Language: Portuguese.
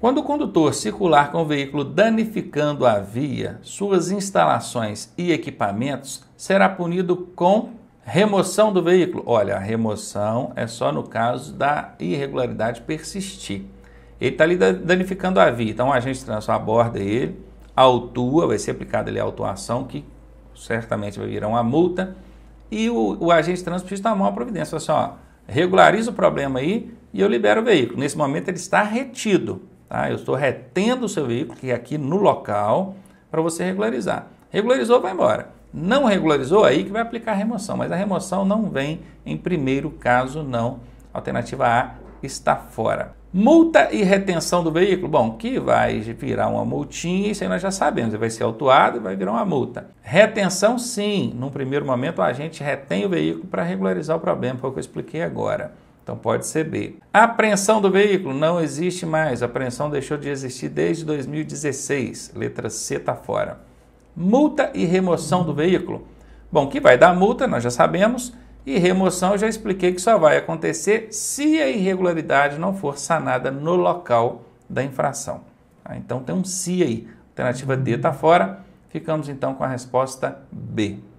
Quando o condutor circular com o veículo danificando a via, suas instalações e equipamentos, será punido com remoção do veículo. Olha, a remoção é só no caso da irregularidade persistir. Ele está ali danificando a via, então o agente de trânsito aborda ele, autua, vai ser aplicada ali a autuação, que certamente vai virar uma multa, e o, o agente de trânsito precisa tomar uma providência. assim, ó, regulariza o problema aí e eu libero o veículo. Nesse momento ele está retido, Tá? Eu estou retendo o seu veículo, que é aqui no local, para você regularizar. Regularizou, vai embora. Não regularizou, aí que vai aplicar a remoção. Mas a remoção não vem em primeiro caso, não. Alternativa A está fora. Multa e retenção do veículo, bom, que vai virar uma multinha, isso aí nós já sabemos, vai ser autuado e vai virar uma multa. Retenção, sim, num primeiro momento a gente retém o veículo para regularizar o problema, foi o que eu expliquei agora. Então pode ser B. Apreensão do veículo não existe mais. A apreensão deixou de existir desde 2016. Letra C está fora. Multa e remoção do veículo. Bom, que vai dar multa, nós já sabemos. E remoção, eu já expliquei que só vai acontecer se a irregularidade não for sanada no local da infração. Ah, então tem um C aí. Alternativa D está fora. Ficamos então com a resposta B.